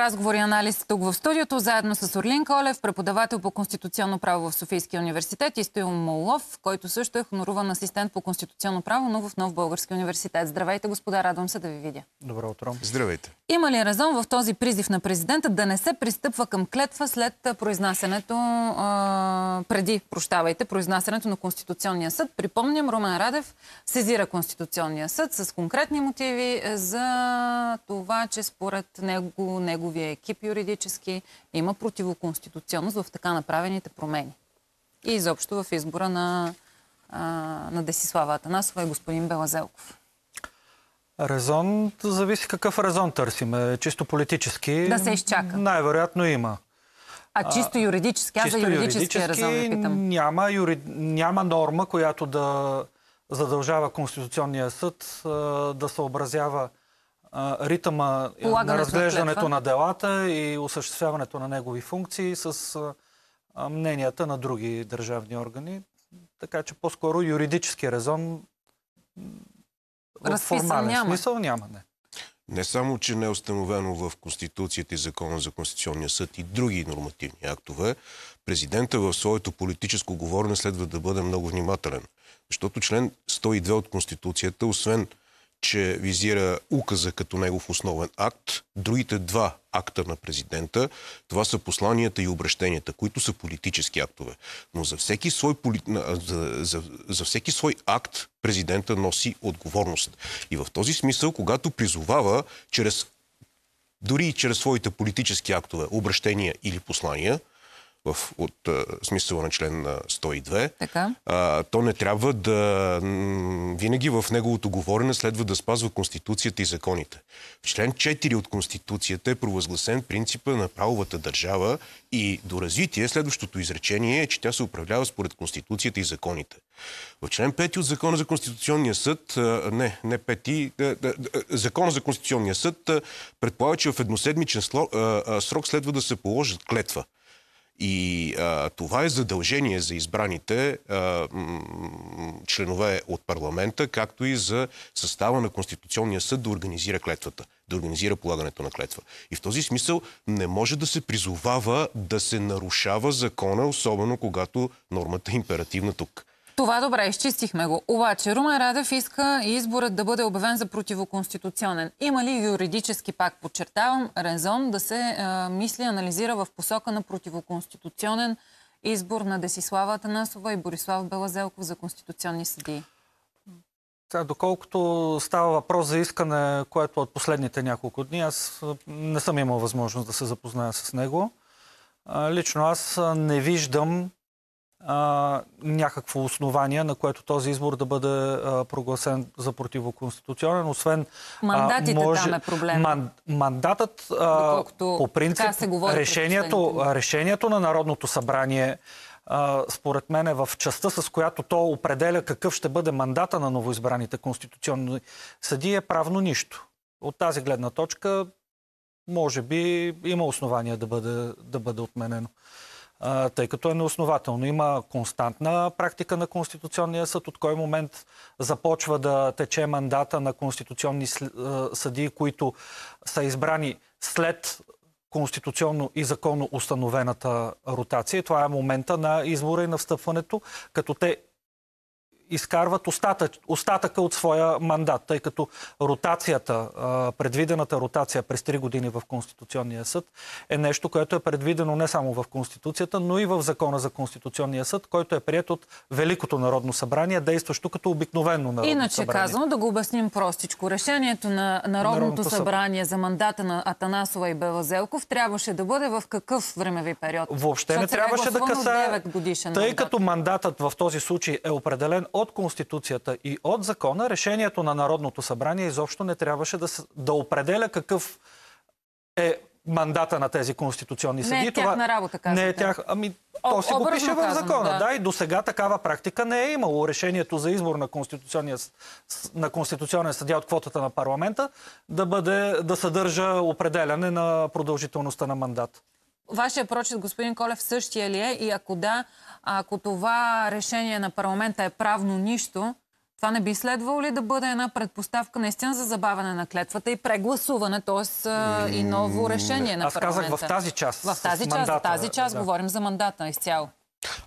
разговор и анализ тук в студиото, заедно с Орлин Колев, преподавател по конституционно право в Софийския университет и Стоил Молов, който също е хоноруван асистент по конституционно право, но в Нов Български университет. Здравейте, господа, радвам се да ви видя. Добро утро. Здравейте. Има ли разон в този призив на президента да не се пристъпва към клетва след произнасянето, а, преди, прощавайте, произнасянето на Конституционния съд? Припомням, Румен Радев сезира Конституционния съд с конкретни мотиви е, за това, че според него, него неговия екип юридически има противоконституционност в така направените промени. И изобщо в избора на, а, на Десислава Атанасова и господин Белазелков. Резон, зависи какъв резон търсиме. Чисто политически. Да се изчака. Най-вероятно има. А чисто юридически, аз за юридическия резон ви питам. Няма, юри... няма норма, която да задължава Конституционния съд да съобразява ритъма е, на разглеждането на, на делата и осъществяването на негови функции с мненията на други държавни органи. Така че по-скоро юридически резон в формален няма. смисъл няма. Не. не само, че не е установено в Конституцията и Закона за Конституционния съд и други нормативни актове, президента в своето политическо говорене следва да бъде много внимателен. Защото член 102 от Конституцията, освен че визира указа като негов основен акт. Другите два акта на президента, това са посланията и обращенията, които са политически актове. Но за всеки свой, поли... за, за, за всеки свой акт президента носи отговорност. И в този смисъл, когато призовава чрез дори и чрез своите политически актове, обращения или послания, в, от а, смисъла на член 102, така. А, то не трябва да... Винаги в неговото говорене следва да спазва Конституцията и законите. В член 4 от Конституцията е провъзгласен принципа на правовата държава и до развитие следващото изречение е, че тя се управлява според Конституцията и законите. В член 5 от Закона за Конституционния съд, не, не 5, Закона за Конституционния съд предполага, че в едноседмичен срок следва да се положат клетва. И а, това е задължение за избраните а, членове от парламента, както и за състава на Конституционния съд да организира клетвата, да организира полагането на клетва. И в този смисъл не може да се призовава да се нарушава закона, особено когато нормата е императивна тук. Това добре, изчистихме го. Обаче Румен Радев иска изборът да бъде обявен за противоконституционен. Има ли юридически, пак подчертавам, резон да се мисли, анализира в посока на противоконституционен избор на Десислава Атанасова и Борислав Белазелков за конституционни съдии? Сега, доколкото става въпрос за искане, което от последните няколко дни, аз не съм имал възможност да се запозная с него. Лично аз не виждам а, някакво основание, на което този избор да бъде а, прогласен за противоконституционен. Освен. Мандатите а, може, там е проблем. Ман, мандатът, а, Доколкото, по принцип, се решението, решението на Народното събрание според мен е в частта, с която то определя какъв ще бъде мандата на новоизбраните конституционни съди, е правно нищо. От тази гледна точка, може би, има основания да бъде, да бъде отменено тъй като е неоснователно. Има константна практика на Конституционния съд, от кой момент започва да тече мандата на конституционни съдии, които са избрани след конституционно и законно установената ротация. Това е момента на избора и на встъпването, като те изкарват остатък, остатъка от своя мандат, тъй като ротацията, предвидената ротация през 3 години в Конституционния съд е нещо, което е предвидено не само в Конституцията, но и в Закона за Конституционния съд, който е прият от Великото народно събрание, действащо като обикновено народно Иначе събрание. Иначе казано, да го обясним простичко. Решението на Народното, народното събрание за мандата на Атанасова и Белазелков трябваше да бъде в какъв времеви период? Въобще не трябваше да касае, тъй мандат. като мандатът в този случай е определен от Конституцията и от закона, решението на Народното събрание изобщо не трябваше да, да определя какъв е мандата на тези конституционни съди. Не е тяхна работа, казвате. Не е тях... Ами, О, то си го пише в закона. да. да, и до сега такава практика не е имало. Решението за избор на, конституционния... на конституционен съдия от квотата на парламента да, бъде, да съдържа определяне на продължителността на мандат. Вашия прочит, господин Колев, същия ли е? И ако да, ако това решение на парламента е правно нищо, това не би следвало ли да бъде една предпоставка наистина за забавяне на клетвата и прегласуване, т.е. и ново решение на парламента? Аз казах в тази част. В тази част, мандата, в тази част да. говорим за мандата изцяло.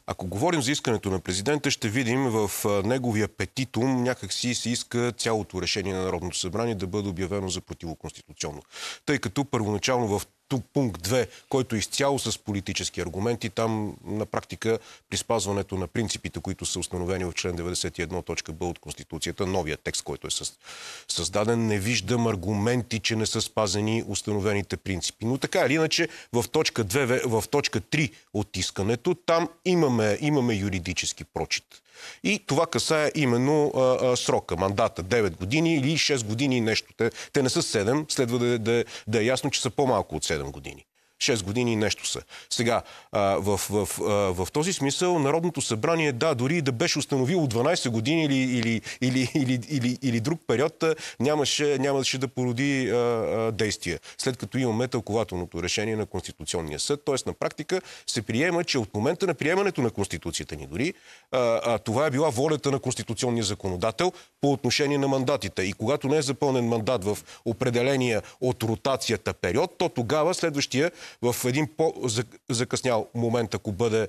Ако говорим за искането на президента, ще видим в неговия петитум някакси се иска цялото решение на Народното събрание да бъде обявено за противоконституционно. Тъй като първоначално в тук пункт 2, който е изцяло с политически аргументи, там на практика при спазването на принципите, които са установени в член 91.б от Конституцията, новия текст, който е създаден, не виждам аргументи, че не са спазени установените принципи. Но така или иначе, в точка, 2, в точка 3 от искането, там имаме, имаме юридически прочит. И това касае именно а, а, срока, мандата, 9 години или 6 години нещо. Те, те не са 7, следва да, да, да е ясно, че са по-малко от 7 години. 6 години и нещо са. Сега, в, в, в, в този смисъл Народното събрание, да, дори да беше установило 12 години или, или, или, или, или, или друг период, нямаше, нямаше да породи а, а, действия, след като имаме тълкователното решение на Конституционния съд. т.е. на практика се приема, че от момента на приемането на Конституцията ни дори, а, а, това е била волята на Конституционния законодател по отношение на мандатите. И когато не е запълнен мандат в определения от ротацията период, то тогава следващия в един по-закъснял момент, ако бъде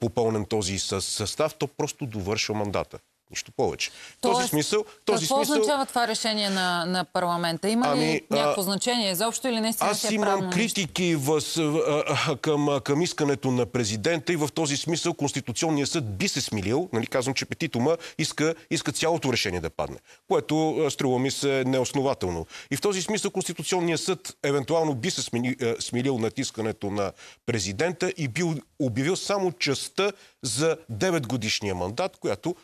попълнен този състав, то просто довършва мандата. Нищо повече. Тоест, този смисъл, този какво смисъл... означава това решение на, на парламента? Има ами, ли някакво а... значение Заобщо или си Аз си е имам критики въз, а, а, към, към искането на президента и в този смисъл Конституционният съд би се смилил, нали, казвам, че Петитума иска, иска цялото решение да падне, което струва ми се неоснователно. И в този смисъл Конституционният съд евентуално би се смили, смилил натискането на президента и бил обявил само частта за 9 годишния мандат, която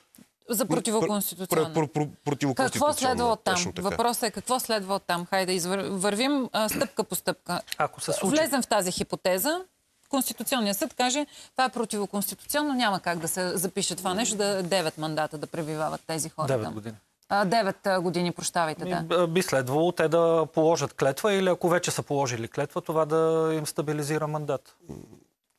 за противоконституционно. Пр- пр- пр- какво следва от там? Въпросът е какво следва от там? Хайде, извър... вървим стъпка по стъпка. Ако се случи... Влезем в тази хипотеза, Конституционният съд каже, това е противоконституционно, няма как да се запише това нещо, да 9 мандата да пребивават тези хора. 9 там. години. 9 години, прощавайте, да. Би следвало те да положат клетва или ако вече са положили клетва, това да им стабилизира мандат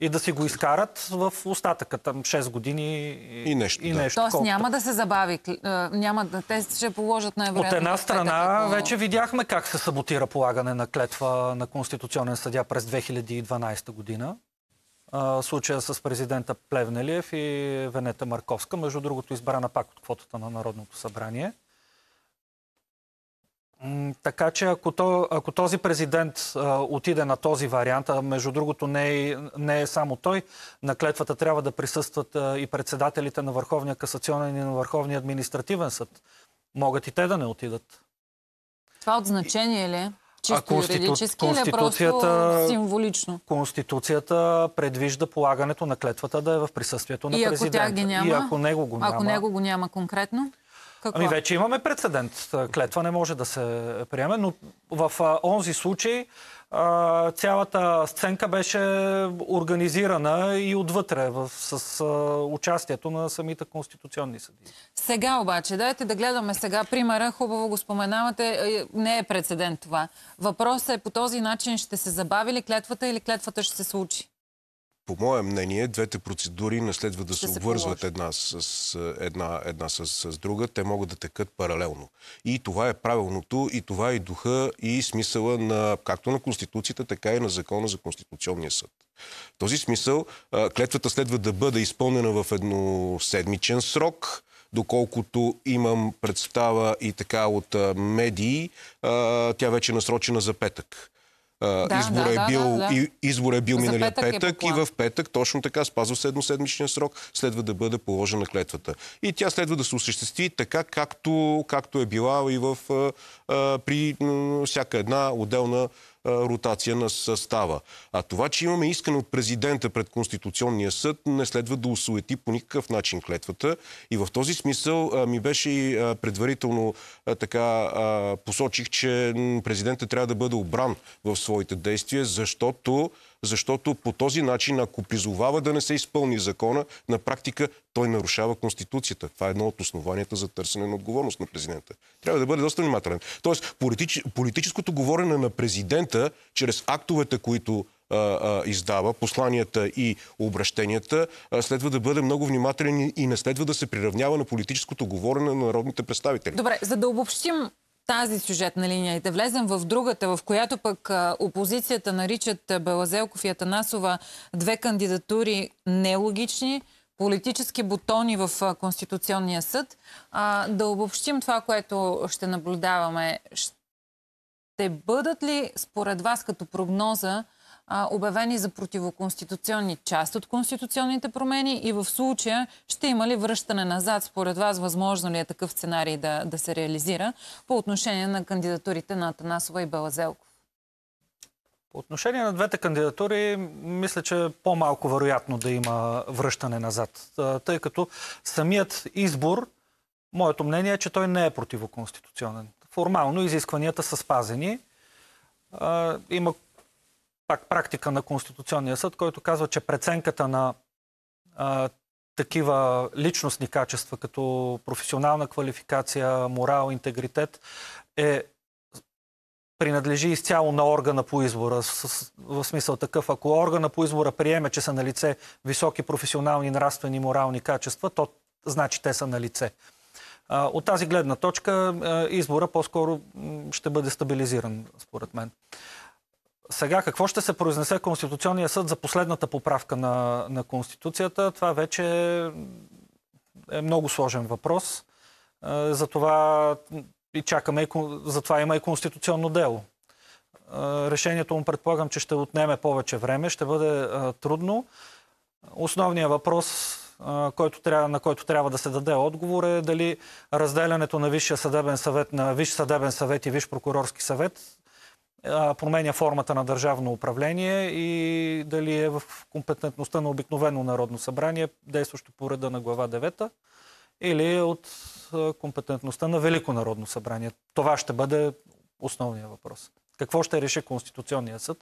и да си го изкарат в остатъка там 6 години и, и нещо. да. Тоест няма да се забави, няма да, те ще положат на вероятно От една страна като... вече видяхме как се саботира полагане на клетва на конституционен съдя през 2012 година. случая с президента Плевнелиев и Венета Марковска, между другото избрана пак от квотата на Народното събрание. Така че ако, то, ако този президент а, отиде на този вариант, а между другото не е, не е само той, на клетвата трябва да присъстват а, и председателите на Върховния касационен и на Върховния административен съд. Могат и те да не отидат. Това от значение ли е? Чисто Чисто конститу... юридически или просто символично? Конституцията предвижда полагането на клетвата да е в присъствието на и президента. Ако ги няма, и ако него го няма. Ако него го няма конкретно? Какво? Ами вече имаме прецедент. Клетва не може да се приеме, но в онзи случай цялата сценка беше организирана и отвътре с участието на самите конституционни съди. Сега обаче, дайте да гледаме сега примера, хубаво го споменавате, е, не е прецедент това. Въпросът е по този начин ще се забави ли клетвата или клетвата ще се случи? по мое мнение, двете процедури не следва да се обвързват една с, една, една с, с друга. Те могат да текат паралелно. И това е правилното, и това е духа и смисъла на, както на Конституцията, така и на Закона за Конституционния съд. В този смисъл клетвата следва да бъде изпълнена в едноседмичен срок, доколкото имам представа и така от медии, тя вече е насрочена за петък да, избор да, е бил, да, да. И, избора е бил миналия петък, е петък е и в петък точно така спазва се срок, следва да бъде положена клетвата. И тя следва да се осъществи така, както, както е била и в, а, при м, всяка една отделна ротация на състава. А това, че имаме искане от президента пред Конституционния съд, не следва да осуети по никакъв начин клетвата. И в този смисъл ми беше и предварително така посочих, че президента трябва да бъде обран в своите действия, защото защото по този начин, ако призовава да не се изпълни закона, на практика той нарушава Конституцията. Това е едно от основанията за търсене на отговорност на президента. Трябва да бъде доста внимателен. Тоест, политич... политическото говорене на президента чрез актовете, които издава, посланията и обращенията, следва да бъде много внимателен и не следва да се приравнява на политическото говорене на народните представители. Добре, за да обобщим тази сюжетна линия и да влезем в другата, в която пък опозицията наричат Белазелков и Атанасова две кандидатури нелогични, политически бутони в Конституционния съд, да обобщим това, което ще наблюдаваме. Ще бъдат ли според вас като прогноза обявени за противоконституционни част от конституционните промени и в случая ще има ли връщане назад, според вас, възможно ли е такъв сценарий да, да се реализира по отношение на кандидатурите на Атанасова и Белазелков? По отношение на двете кандидатури, мисля, че е по-малко вероятно да има връщане назад, тъй като самият избор, моето мнение е, че той не е противоконституционен. Формално изискванията са спазени. Има пак практика на Конституционния съд, който казва, че преценката на а, такива личностни качества, като професионална квалификация, морал, интегритет, е принадлежи изцяло на органа по избора. В смисъл такъв, ако органа по избора приеме, че са на лице високи професионални, нравствени морални качества, то значи те са на лице. От тази гледна точка избора по-скоро ще бъде стабилизиран, според мен. Сега какво ще се произнесе Конституционния съд за последната поправка на, на Конституцията? Това вече е много сложен въпрос. Е, затова и чакаме, затова има и конституционно дело. Е, решението му предполагам, че ще отнеме повече време, ще бъде е, трудно. Основният въпрос, който трябва, на който трябва да се даде отговор е дали разделянето на Висшия съдебен съвет на Висш съдебен съвет и Висш прокурорски съвет променя формата на държавно управление и дали е в компетентността на обикновено Народно събрание, действащо по реда на глава 9, или е от компетентността на Велико Народно събрание. Това ще бъде основният въпрос. Какво ще реши Конституционния съд?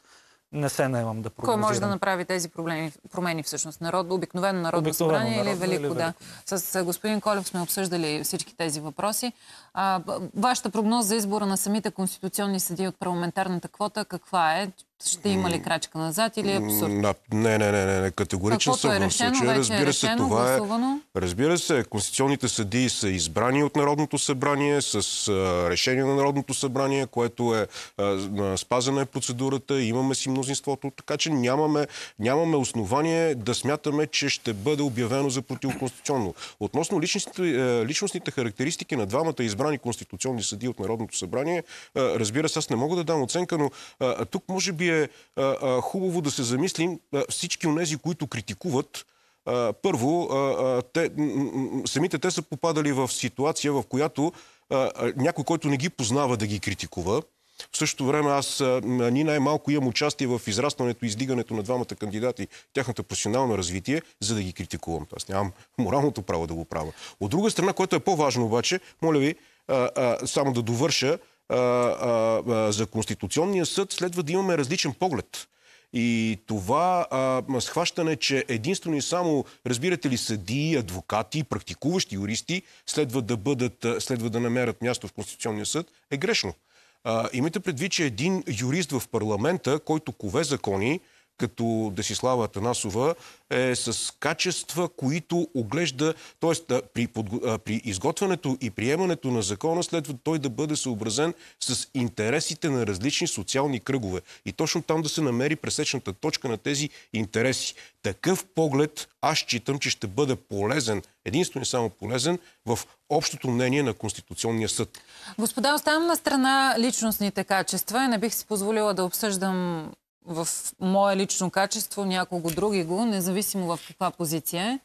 не се наемам да прогнозирам. Кой може да направи тези проблеми, промени всъщност? Народ, обикновено народно обикновено събрание или Велико? Или велико. Да. С господин Колев сме обсъждали всички тези въпроси. А, вашата прогноз за избора на самите конституционни съди от парламентарната квота каква е? ще има ли крачка назад или е абсурд? Не, не, не, не, не. категоричен Каквото е съм е решено, в случая. Разбира е решено, се, това гласувано. е... Разбира се, конституционните съдии са избрани от Народното събрание с а, решение на Народното събрание, което е а, спазена е процедурата, имаме си мнозинството, така че нямаме, нямаме основание да смятаме, че ще бъде обявено за противоконституционно. Относно личностите, е, личностните характеристики на двамата избрани конституционни съдии от Народното събрание, а, е, разбира се, аз не мога да дам оценка, но а, тук може би е а, е, а, е, хубаво да се замислим а, е, всички от тези, които критикуват, първо, те, самите те са попадали в ситуация, в която някой, който не ги познава да ги критикува, в същото време аз ни най-малко имам участие в израстването и издигането на двамата кандидати, тяхната професионално развитие, за да ги критикувам. Аз нямам моралното право да го правя. От друга страна, което е по-важно обаче, моля ви, а, а, само да довърша, а, а, за Конституционния съд, следва да имаме различен поглед. И това а, схващане, че единствено и само, разбирате ли, съдии, адвокати, практикуващи юристи следва да, бъдат, следва да намерят място в Конституционния съд, е грешно. А, имайте предвид, че един юрист в парламента, който кове закони, като Десислава Атанасова е с качества, които оглежда, т.е. При, при изготвянето и приемането на закона следва той да бъде съобразен с интересите на различни социални кръгове. И точно там да се намери пресечната точка на тези интереси. Такъв поглед аз считам, че ще бъде полезен, единствено и само полезен, в общото мнение на Конституционния съд. Господа, оставам на страна личностните качества и не бих си позволила да обсъждам в мое лично качество, няколко други го, независимо в каква позиция е.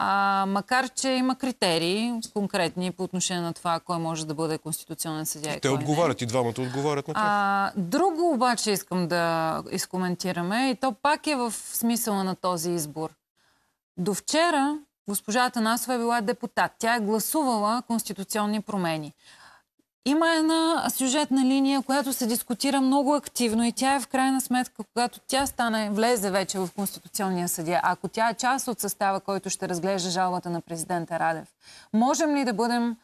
А, макар, че има критерии конкретни по отношение на това, кой може да бъде конституционен съдия. И те отговарят, не. и двамата отговарят на това. друго обаче искам да изкоментираме, и то пак е в смисъла на този избор. До вчера госпожа Танасова е била депутат. Тя е гласувала конституционни промени. Има една сюжетна линия, която се дискутира много активно и тя е в крайна сметка, когато тя стане, влезе вече в Конституционния съдия, ако тя е част от състава, който ще разглежда жалбата на президента Радев, можем ли да бъдем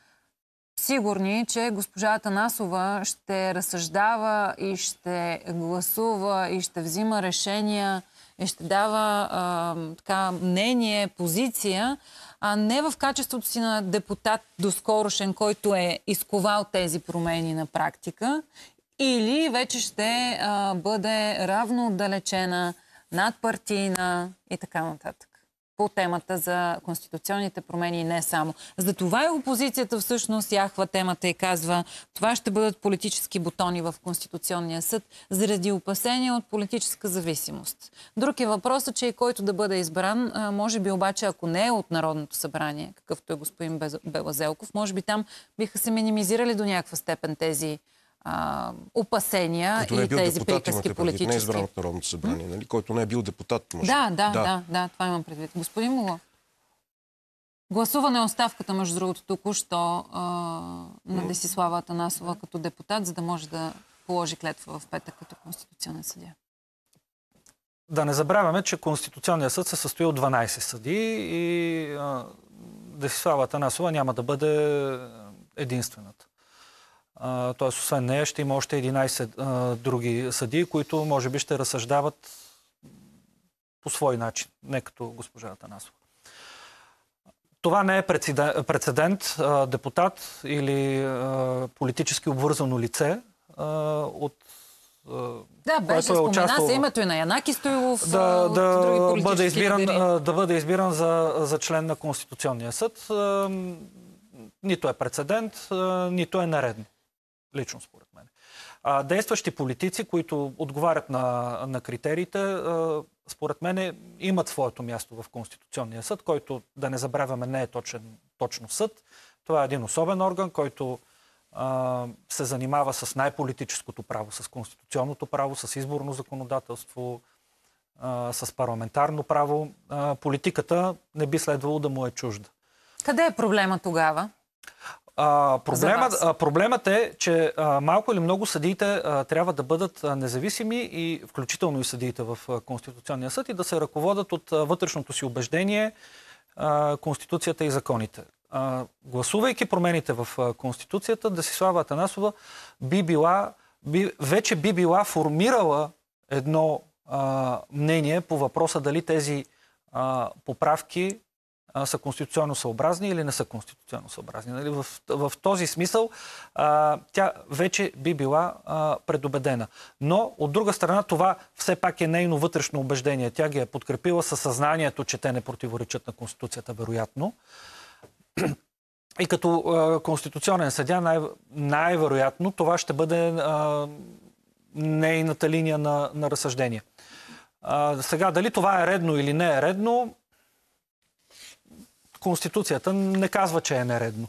сигурни, че госпожа Танасова ще разсъждава и ще гласува и ще взима решения и ще дава а, така, мнение, позиция а не в качеството си на депутат доскорошен, който е изковал тези промени на практика, или вече ще а, бъде равно отдалечена, надпартийна и така нататък? по темата за конституционните промени и не само. За това и опозицията всъщност яхва темата и казва, това ще бъдат политически бутони в Конституционния съд заради опасения от политическа зависимост. Друг е въпросът, че и който да бъде избран, може би обаче, ако не е от Народното събрание, какъвто е господин Белазелков, може би там биха се минимизирали до някаква степен тези а, опасения който не е бил и тези депутат, приказки политически. Не е избран от Народното събрание, нали? който не е бил депутат. Може. Да, да, да, да, да, това имам предвид. Господин Мула, гласуване е оставката, между другото, току-що на Десислава Атанасова като депутат, за да може да положи клетва в петък като конституционен съдия. Да не забравяме, че Конституционният съд се състои от 12 съди и а, Десислава Танасова няма да бъде единствената т.е. освен нея ще има още 11 а, други съдии, които може би ще разсъждават по свой начин, не като госпожа Атанасова. Това не е прецедент. Депутат или а, политически обвързано лице а, от да, беше е спомена се името и на Янаки Стоилов да, да, други политически бъде избиран, лидери. Да бъде избиран за, за член на Конституционния съд нито е прецедент, нито е наредно. Лично според мен. А, действащи политици, които отговарят на, на критериите, а, според мен имат своето място в Конституционния съд, който, да не забравяме, не е точен, точно съд. Това е един особен орган, който а, се занимава с най-политическото право, с конституционното право, с изборно законодателство, а, с парламентарно право. А, политиката не би следвало да му е чужда. Къде е проблема тогава? А, проблемът, а, проблемът е, че а, малко или много съдиите а, трябва да бъдат а, независими и включително и съдиите в а, Конституционния съд и да се ръководят от а, вътрешното си убеждение, а, Конституцията и законите. А, гласувайки промените в а, Конституцията, Десислава Атанасова би била, би, вече би била формирала едно а, мнение по въпроса дали тези а, поправки са конституционно съобразни или не са конституционно съобразни. Нали? В, в този смисъл а, тя вече би била а, предубедена. Но от друга страна това все пак е нейно вътрешно убеждение. Тя ги е подкрепила със съзнанието, че те не противоречат на Конституцията, вероятно. И като а, конституционен съдя най- най това ще бъде а, нейната линия на, на разсъждение. А, сега, дали това е редно или не е редно, Конституцията не казва, че е нередно.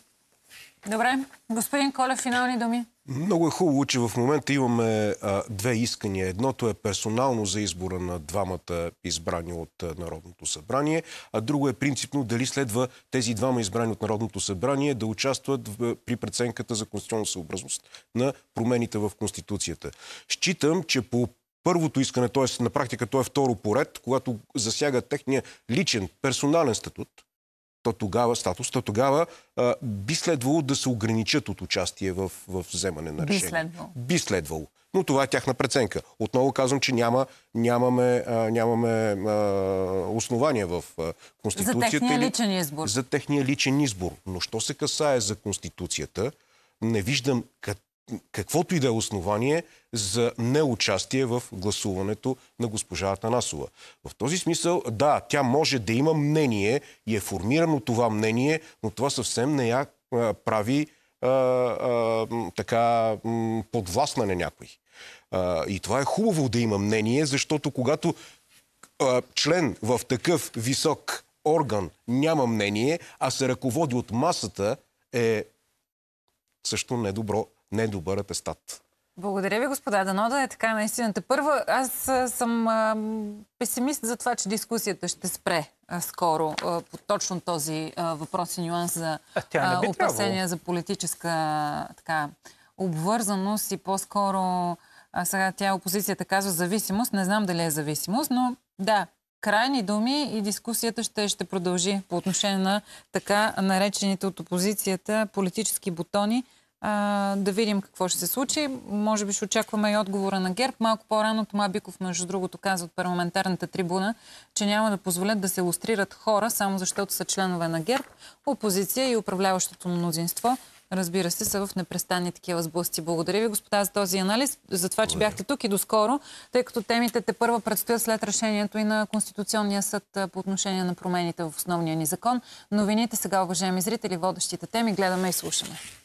Добре. Господин Коля, финални думи. Много е хубаво, че в момента имаме а, две искания. Едното е персонално за избора на двамата избрани от а, Народното събрание, а друго е принципно дали следва тези двама избрани от Народното събрание да участват в, при преценката за конституционна съобразност на промените в Конституцията. Считам, че по първото искане, т.е. на практика то е второ поред, когато засяга техния личен, персонален статут, то тогава статус, то тогава а, би следвало да се ограничат от участие в, в вземане на решение. Би следвало. Би следвало. Но това е тяхна преценка. Отново казвам, че няма, нямаме, а, нямаме а, основания в а, Конституцията. За техния личен избор. За техния личен избор. Но що се касае за Конституцията, не виждам къд, каквото и да е основание за неучастие в гласуването на госпожа Атанасова. В този смисъл, да, тя може да има мнение и е формирано това мнение, но това съвсем не я прави а, а, така подвластна на някой. и това е хубаво да има мнение, защото когато член в такъв висок орган няма мнение, а се ръководи от масата, е също недобро недобър атестат. Благодаря ви, господа. Дано да е така наистина. Първа, аз съм а, песимист за това, че дискусията ще спре а, скоро а, по точно този въпрос и нюанс за опасения за политическа така, обвързаност и по-скоро сега тя опозицията казва зависимост. Не знам дали е зависимост, но да, крайни думи и дискусията ще, ще продължи по отношение на така наречените от опозицията политически бутони – а, да видим какво ще се случи. Може би ще очакваме и отговора на ГЕРБ. Малко по-рано Тома Биков, между другото, каза от парламентарната трибуна, че няма да позволят да се иллюстрират хора, само защото са членове на ГЕРБ, опозиция и управляващото мнозинство. Разбира се, са в непрестанни такива сблъсти. Благодаря ви, господа, за този анализ, за това, че бяхте тук и доскоро, тъй като темите те първа предстоят след решението и на Конституционния съд по отношение на промените в основния ни закон. Новините сега, уважаеми зрители, водещите теми, гледаме и слушаме.